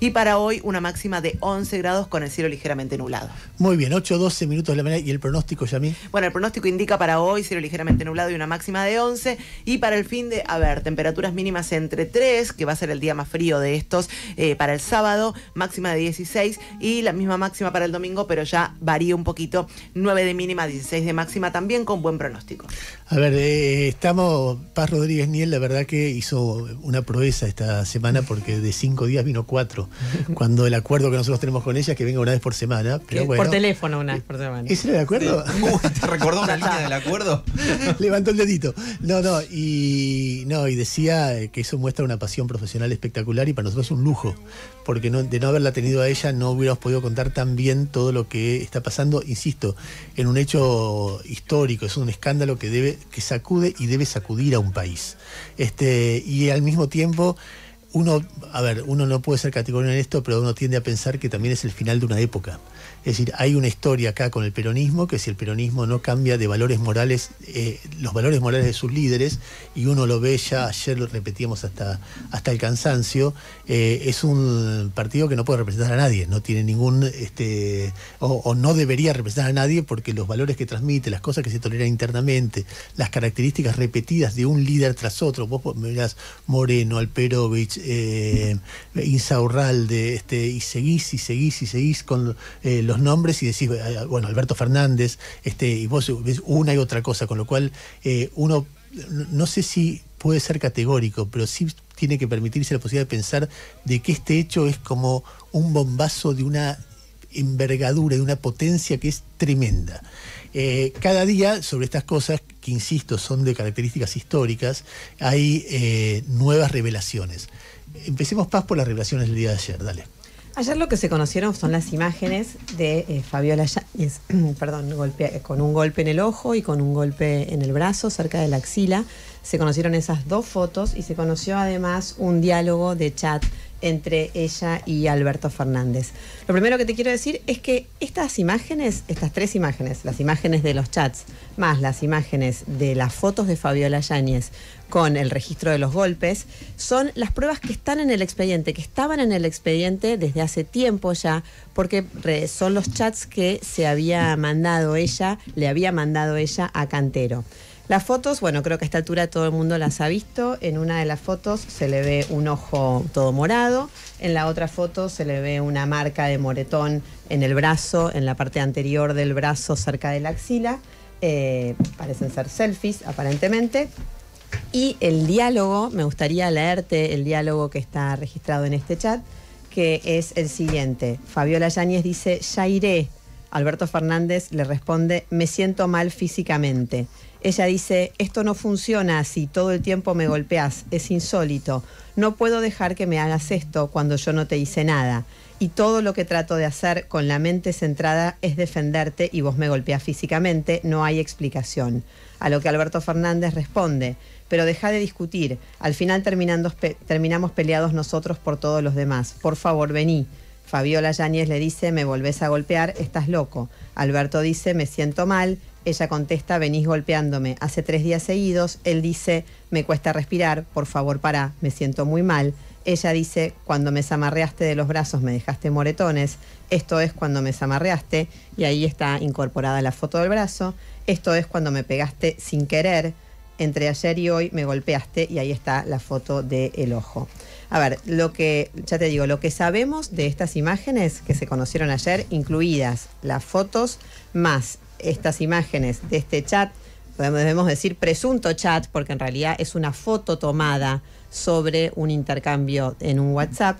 y para hoy una máxima de 11 grados con el cielo ligeramente nublado. Muy bien, 8, 12 minutos de la mañana y el pronóstico, Yamil. Bueno, el pronóstico indica para hoy cielo ligeramente nublado y una máxima de 11 y para el fin de, a ver, temperaturas mínimas entre 3, que va a ser el día más frío de estos, eh, para el sábado máxima de 16 y la misma máxima para el domingo, pero ya varía un poquito, 9 de mínima, 16 de máxima, también con buen pronóstico. A ver, eh, estamos, Paz Rodríguez Niel, la verdad que hizo una proeza esta semana porque de 5 días vino 4. cuando, el acuerdo que nosotros tenemos con ella es que venga una vez por semana. por teléfono una vez por eh, semana. ¿Ese el acuerdo? ¿te recordó una línea del acuerdo? Levantó el dedito. No, no, y no, y decía eh, que eso muestra una pasión profesional espectacular y para nosotros es un lujo, porque de no haberla tenido a ella no hubiéramos podido contar tan bien todo lo que está pasando, insisto, en un hecho histórico, es un escándalo que debe que sacude y debe sacudir a un país. Este, y al mismo tiempo uno, a ver, uno no puede ser categórico en esto, pero uno tiende a pensar que también es el final de una época. Es decir, hay una historia acá con el peronismo, que si el peronismo no cambia de valores morales, eh, los valores morales de sus líderes, y uno lo ve ya, ayer lo repetíamos hasta, hasta el cansancio, eh, es un partido que no puede representar a nadie, no tiene ningún, este, o, no debería representar a nadie porque los valores que transmite, las cosas que se toleran internamente, las características repetidas de un líder tras otro, vos mirás Moreno, Alperovich, y eh, este, y seguís y seguís y seguís con eh, los nombres y decís, eh, bueno, Alberto Fernández, este, y vos ves una y otra cosa, con lo cual uno, no sé si puede ser categórico, pero sí tiene que permitirse la posibilidad de pensar de que este hecho es como un bombazo de una envergadura y una potencia que es tremenda. Eh, cada día sobre estas cosas, que insisto, son de características históricas, hay eh, nuevas revelaciones. Empecemos, Paz, por las revelaciones del día de ayer, dale. Ayer lo que se conocieron son las imágenes de eh, Fabiola Yáñez, perdón, con un golpe en el ojo y con un golpe en el brazo, cerca de la axila. Se conocieron esas dos fotos y se conoció además un diálogo de chat entre ella y Alberto Fernández. Lo primero que te quiero decir es que estas imágenes, estas tres imágenes, las imágenes de los chats, más las imágenes de las fotos de Fabiola Yáñez con el registro de los golpes, son las pruebas que están en el expediente, que estaban en el expediente desde hace tiempo ya, porque son los chats que se había mandado ella, le había mandado ella a Cantero. Las fotos, bueno, creo que a esta altura todo el mundo las ha visto. En una de las fotos se le ve un ojo todo morado, en la otra foto se le ve una marca de moretón en el brazo, en la parte anterior del brazo cerca de la axila. Eh, parecen ser selfies aparentemente. Y el diálogo, me gustaría leerte el diálogo que está registrado en este chat, que es el siguiente. Fabiola Yáñez dice, ya iré, Alberto Fernández le responde, me siento mal físicamente. Ella dice, esto no funciona si todo el tiempo me golpeas, es insólito, no puedo dejar que me hagas esto cuando yo no te hice nada. Y todo lo que trato de hacer con la mente centrada es defenderte y vos me golpeas físicamente, no hay explicación. A lo que Alberto Fernández responde, pero deja de discutir, al final terminamos peleados nosotros por todos los demás, por favor vení. Fabiola Yáñez le dice, me volvés a golpear, estás loco. Alberto dice, me siento mal. Ella contesta, venís golpeándome hace tres días seguidos. Él dice, me cuesta respirar, por favor pará, me siento muy mal. Ella dice, cuando me zamarreaste de los brazos me dejaste moretones, esto es cuando me zamarreaste, y ahí está incorporada la foto del brazo, esto es cuando me pegaste sin querer, entre ayer y hoy me golpeaste y ahí está la foto del ojo. A ver, lo que, ya te digo, lo que sabemos de estas imágenes que se conocieron ayer, incluidas las fotos más estas imágenes de este chat, debemos decir presunto chat, porque en realidad es una foto tomada sobre un intercambio en un WhatsApp,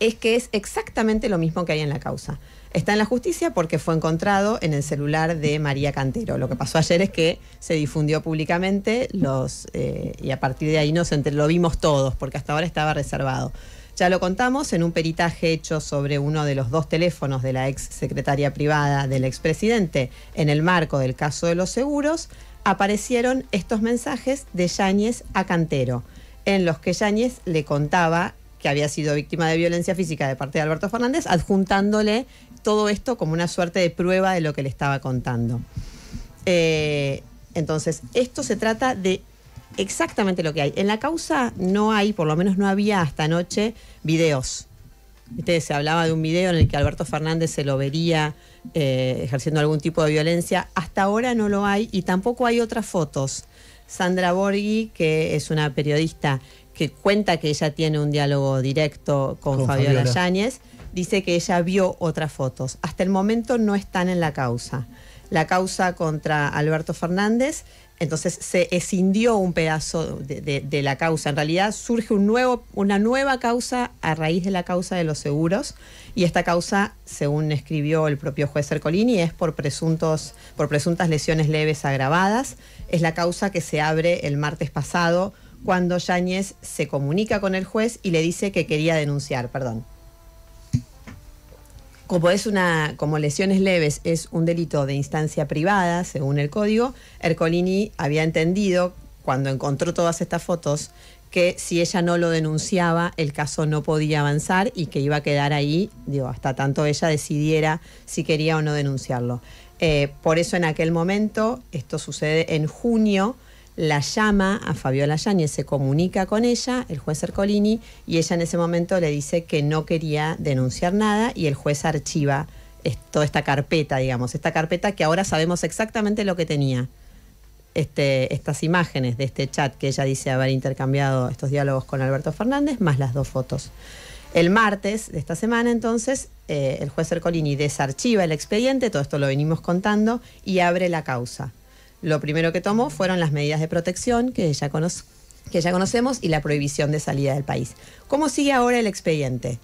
es que es exactamente lo mismo que hay en la causa. Está en la justicia porque fue encontrado en el celular de María Cantero. Lo que pasó ayer es que se difundió públicamente los, eh, y a partir de ahí nos lo vimos todos, porque hasta ahora estaba reservado. Ya lo contamos en un peritaje hecho sobre uno de los dos teléfonos de la ex secretaria privada del expresidente en el marco del caso de los seguros, aparecieron estos mensajes de Yáñez a Cantero, en los que Yáñez le contaba que había sido víctima de violencia física de parte de Alberto Fernández, adjuntándole todo esto como una suerte de prueba de lo que le estaba contando. Eh, entonces, esto se trata de exactamente lo que hay. En la causa no hay, por lo menos no había hasta anoche, videos. ustedes Se hablaba de un video en el que Alberto Fernández se lo vería eh, ejerciendo algún tipo de violencia. Hasta ahora no lo hay y tampoco hay otras fotos. Sandra Borghi, que es una periodista que cuenta que ella tiene un diálogo directo con Fabiola Yáñez dice que ella vio otras fotos. Hasta el momento no están en la causa. La causa contra Alberto Fernández, entonces se escindió un pedazo de, la causa. En realidad surge una nueva causa a raíz de la causa de los seguros. Y esta causa, según escribió el propio juez Cercolini, es por, presuntos, por presuntas lesiones leves agravadas. Es la causa que se abre el martes pasado cuando Yáñez se comunica con el juez y le dice que quería denunciar, perdón. Como es una, como lesiones leves es un delito de instancia privada, según el código, Ercolini había entendido cuando encontró todas estas fotos que si ella no lo denunciaba, el caso no podía avanzar y que iba a quedar ahí, digo, hasta tanto ella decidiera si quería o no denunciarlo. Eh, por eso en aquel momento, esto sucede en junio, la llama a Fabiola Yáñez, se comunica con ella, el juez Ercolini, y ella en ese momento le dice que no quería denunciar nada y el juez archiva toda esta carpeta, digamos, esta carpeta que ahora sabemos exactamente lo que tenía. Este, estas imágenes de este chat que ella dice haber intercambiado estos diálogos con Alberto Fernández, más las dos fotos. El martes de esta semana, entonces, eh, el juez Ercolini desarchiva el expediente, todo esto lo venimos contando, y abre la causa lo primero que tomó fueron las medidas de protección que ya, conocemos y la prohibición de salida del país. ¿Cómo sigue ahora el expediente?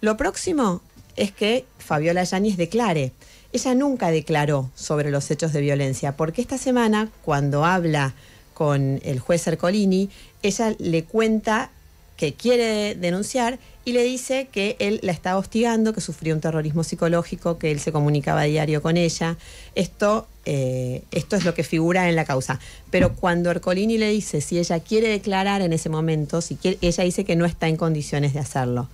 Lo próximo es que Fabiola Yáñez declare. Ella nunca declaró sobre los hechos de violencia, porque esta semana, cuando habla con el juez Ercolini, ella le cuenta que quiere denunciar y le dice que él la está hostigando, que sufrió un terrorismo psicológico, que él se comunicaba a diario con ella. Esto, eh, esto es lo que figura en la causa. Pero cuando Ercolini le dice si ella quiere declarar en ese momento, si ella dice que no está en condiciones de hacerlo.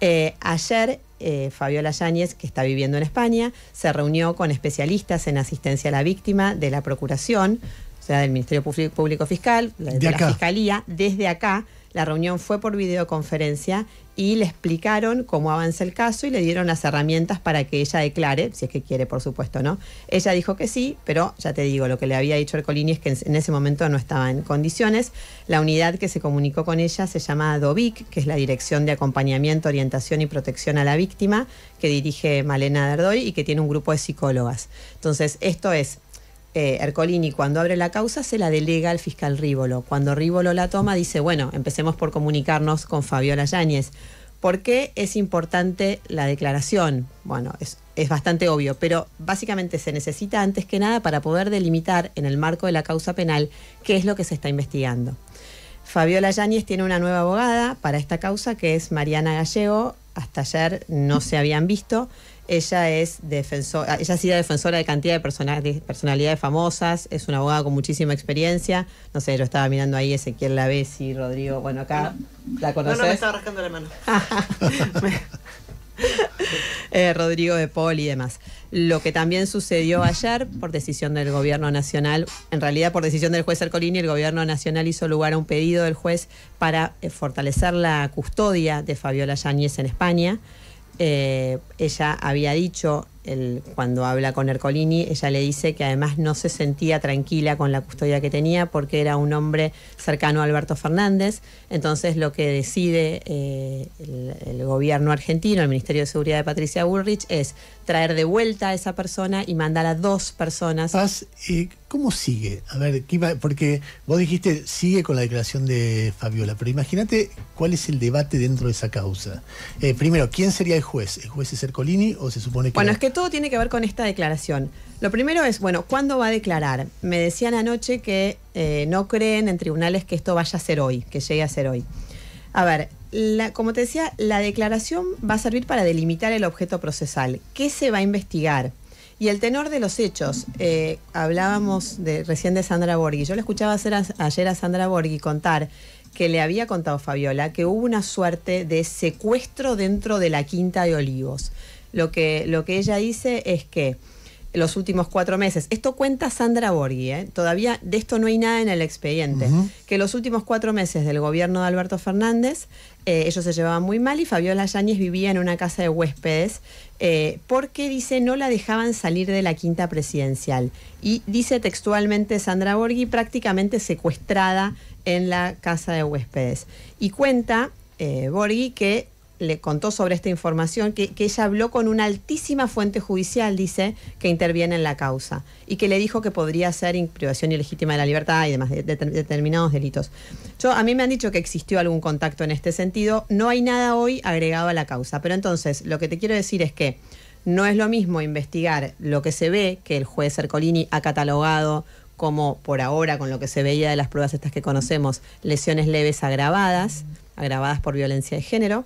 Eh, ayer eh, Fabiola Yáñez, que está viviendo en España, se reunió con especialistas en asistencia a la víctima de la Procuración, o sea, del Ministerio Público Fiscal, de la Fiscalía, desde acá la reunión fue por videoconferencia y le explicaron cómo avanza el caso y le dieron las herramientas para que ella declare, si es que quiere, por supuesto, ¿no? Ella dijo que sí, pero ya te digo, lo que le había dicho Ercolini es que en ese momento no estaba en condiciones. La unidad que se comunicó con ella se llama DOVIC, que es la Dirección de Acompañamiento, Orientación y Protección a la Víctima, que dirige Malena Dardoy y que tiene un grupo de psicólogas. Entonces, esto es eh, Ercolini, cuando abre la causa, se la delega al fiscal Rívolo. Cuando Rívolo la toma, dice, bueno, empecemos por comunicarnos con Fabiola Yáñez. ¿Por qué es importante la declaración? Bueno, es, es bastante obvio, pero básicamente se necesita antes que nada para poder delimitar en el marco de la causa penal qué es lo que se está investigando. Fabiola Yáñez tiene una nueva abogada para esta causa que es Mariana Gallego. Hasta ayer no se habían visto. Ella es defensora, ah, ella ha sido defensora de cantidad de, personalidades famosas, es una abogada con muchísima experiencia. No sé, yo estaba mirando ahí Ezequiel Lavesi, Rodrigo, bueno, acá la conoces. No, no, me estaba rascando la mano. Eh, Rodrigo de Paul y demás. Lo que también sucedió ayer por decisión del gobierno nacional, en realidad por decisión del juez Ercolini, el gobierno nacional hizo lugar a un pedido del juez para eh, fortalecer la custodia de Fabiola Yáñez en España. Eh, ella había dicho cuando habla con Ercolini, ella le dice que además no se sentía tranquila con la custodia que tenía porque era un hombre cercano a Alberto Fernández. Entonces lo que decide eh, el, gobierno argentino, el Ministerio de Seguridad de Patricia Bullrich, es traer de vuelta a esa persona y mandar a dos personas. Eh, ¿cómo sigue? A ver, porque vos dijiste, sigue con la declaración de Fabiola, pero imagínate cuál es el debate dentro de esa causa. Eh, primero, ¿quién sería el juez? ¿El juez es Ercolini o se supone que... es que todo tiene que ver con esta declaración. Lo primero es, bueno, ¿cuándo va a declarar? Me decían anoche que eh, no creen en tribunales que esto vaya a ser hoy, que llegue a ser hoy. A ver, como te decía, la declaración va a servir para delimitar el objeto procesal. ¿Qué se va a investigar? Y el tenor de los hechos. Eh, hablábamos de, recién de Sandra Borghi. Yo le escuchaba hacer ayer a Sandra Borghi contar que le había contado Fabiola que hubo una suerte de secuestro dentro de la Quinta de Olivos lo que, lo que ella dice es que los últimos cuatro meses. Esto cuenta Sandra Borghi, ¿eh? todavía de esto no hay nada en el expediente. Que los últimos cuatro meses del gobierno de Alberto Fernández, eh, ellos se llevaban muy mal y Fabiola Yáñez vivía en una casa de huéspedes eh, porque, dice, no la dejaban salir de la quinta presidencial. Y dice textualmente Sandra Borghi, prácticamente secuestrada en la casa de huéspedes. Y cuenta Borghi que le contó sobre esta información, que, ella habló con una altísima fuente judicial, dice, que interviene en la causa y que le dijo que podría ser privación ilegítima de la libertad y demás, determinados delitos. Yo, a mí me han dicho que existió algún contacto en este sentido, no hay nada hoy agregado a la causa, pero entonces lo que te quiero decir es que no es lo mismo investigar lo que se ve, que el juez Ercolini ha catalogado como por ahora, con lo que se veía de las pruebas estas que conocemos, lesiones leves agravadas, agravadas por violencia de género,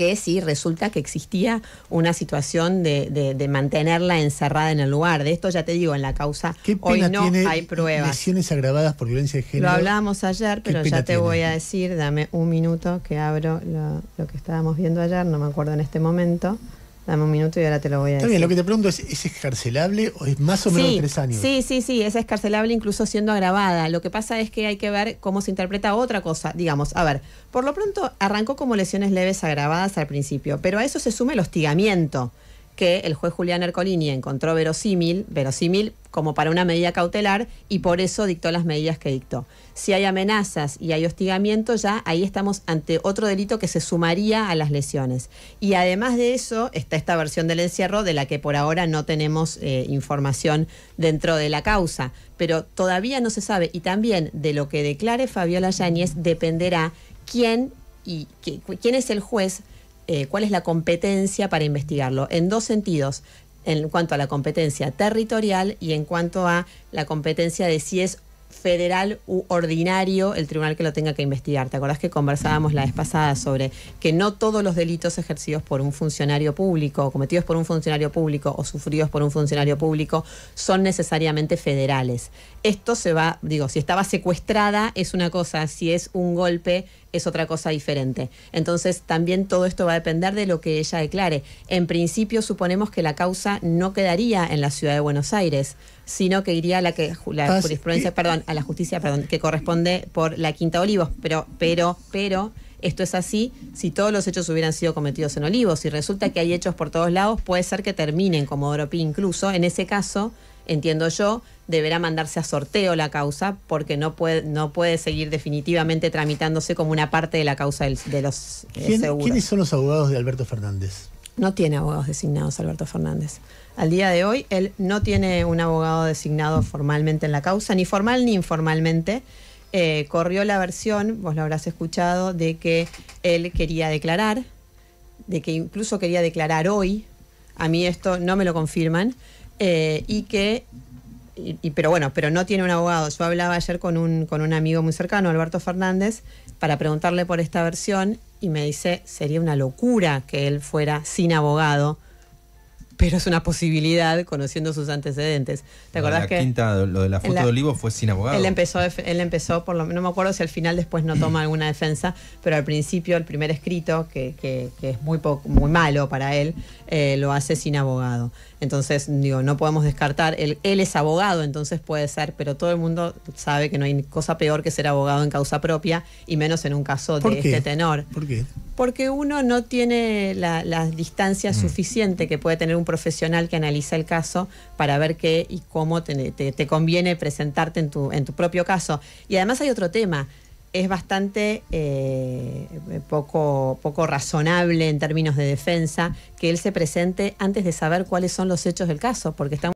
que sí, resulta que existía una situación de, de, mantenerla encerrada en el lugar. De esto ya te digo, en la causa hoy no hay pruebas. Lesiones agravadas por violencia de género. Lo hablábamos ayer, pero ya te voy a decir, dame un minuto que abro lo, lo que estábamos viendo ayer, no me acuerdo en este momento. Dame un minuto y ahora te lo voy a decir. Está bien, lo que te pregunto es, ¿es escarcelable o es más o menos tres años? Sí, sí, sí, es escarcelable incluso siendo agravada. Lo que pasa es que hay que ver cómo se interpreta otra cosa. Digamos, a ver, por lo pronto arrancó como lesiones leves agravadas al principio, pero a eso se suma el hostigamiento que el juez Julián Ercolini encontró verosímil, verosímil como para una medida cautelar y por eso dictó las medidas que dictó. Si hay amenazas y hay hostigamiento, ya ahí estamos ante otro delito que se sumaría a las lesiones. Y además de eso está esta versión del encierro de la que por ahora no tenemos eh, información dentro de la causa, pero todavía no se sabe y también de lo que declare Fabiola Yáñez dependerá quién y quién es el juez eh, cuál es la competencia para investigarlo, en dos sentidos, en cuanto a la competencia territorial y en cuanto a la competencia de si es federal u ordinario el tribunal que lo tenga que investigar. ¿Te acordás que conversábamos la vez pasada sobre que no todos los delitos ejercidos por un funcionario público, cometidos por un funcionario público o sufridos por un funcionario público son necesariamente federales? Esto se va, digo, si estaba secuestrada es una cosa, si es un golpe es otra cosa diferente. Entonces, también todo esto va a depender de lo que ella declare. En principio, suponemos que la causa no quedaría en la ciudad de Buenos Aires, sino que iría a la, que, la ah, perdón, a la justicia, que corresponde por la Quinta Olivos. Pero, pero, pero, esto es así si todos los hechos hubieran sido cometidos en Olivos. y resulta que hay hechos por todos lados, puede ser que terminen como Oropi incluso. En ese caso, entiendo yo, deberá mandarse a sorteo la causa porque no puede, no puede seguir definitivamente tramitándose como una parte de la causa de los eh, seguros. ¿Quiénes son los abogados de Alberto Fernández? No tiene abogados designados Alberto Fernández. Al día de hoy, él no tiene un abogado designado formalmente en la causa, ni formal ni informalmente. Eh, corrió la versión, vos lo habrás escuchado, de que él quería declarar, de que incluso quería declarar hoy. A mí esto no me lo confirman, eh, y que y, pero bueno, pero no tiene un abogado. Yo hablaba ayer con un, con un amigo muy cercano, Alberto Fernández, para preguntarle por esta versión y me dice, sería una locura que él fuera sin abogado pero es una posibilidad conociendo sus antecedentes. ¿Te acordás la que lo de la foto de Olivo fue sin abogado? Él empezó, él empezó por lo no me acuerdo si al final después no toma alguna defensa, pero al principio el primer escrito, que, es muy, muy malo para él, eh, lo hace sin abogado. Entonces, digo, no podemos descartar, él, él es abogado, entonces puede ser, pero todo el mundo sabe que no hay cosa peor que ser abogado en causa propia, y menos en un caso de este tenor. ¿Por qué? porque uno no tiene la, distancias distancia mm. suficiente que puede tener un profesional que analiza el caso para ver qué y cómo te, conviene presentarte en tu, en tu propio caso. Y además hay otro tema es bastante eh, poco, poco razonable en términos de defensa que él se presente antes de saber cuáles son los hechos del caso, porque estamos